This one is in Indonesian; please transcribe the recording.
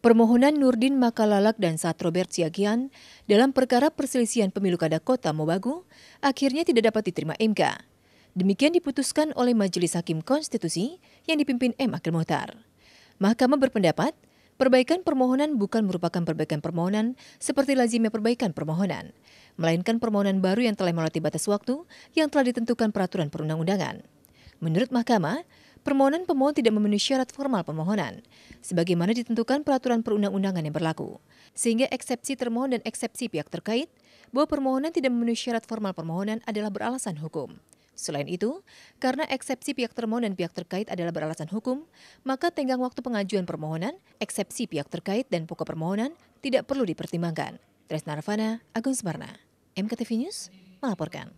Permohonan Nurdin Makalalak dan Satrobert Siagian dalam perkara perselisihan pemilu kada kota Mobagu akhirnya tidak dapat diterima MK. Demikian diputuskan oleh Majelis Hakim Konstitusi yang dipimpin M. Akil Mohtar. Mahkamah berpendapat, perbaikan permohonan bukan merupakan perbaikan permohonan seperti lazimnya perbaikan permohonan, melainkan permohonan baru yang telah melewati batas waktu yang telah ditentukan peraturan perundang-undangan. Menurut mahkamah, Permohonan pemohon tidak memenuhi syarat formal permohonan, sebagaimana ditentukan peraturan perundang-undangan yang berlaku, sehingga eksepsi termohon dan eksepsi pihak terkait bahwa permohonan tidak memenuhi syarat formal permohonan adalah beralasan hukum. Selain itu, karena eksepsi pihak termohon dan pihak terkait adalah beralasan hukum, maka tenggang waktu pengajuan permohonan, eksepsi pihak terkait dan pokok permohonan tidak perlu dipertimbangkan. Tres Narvana, Agung Semarna, MKTV News melaporkan.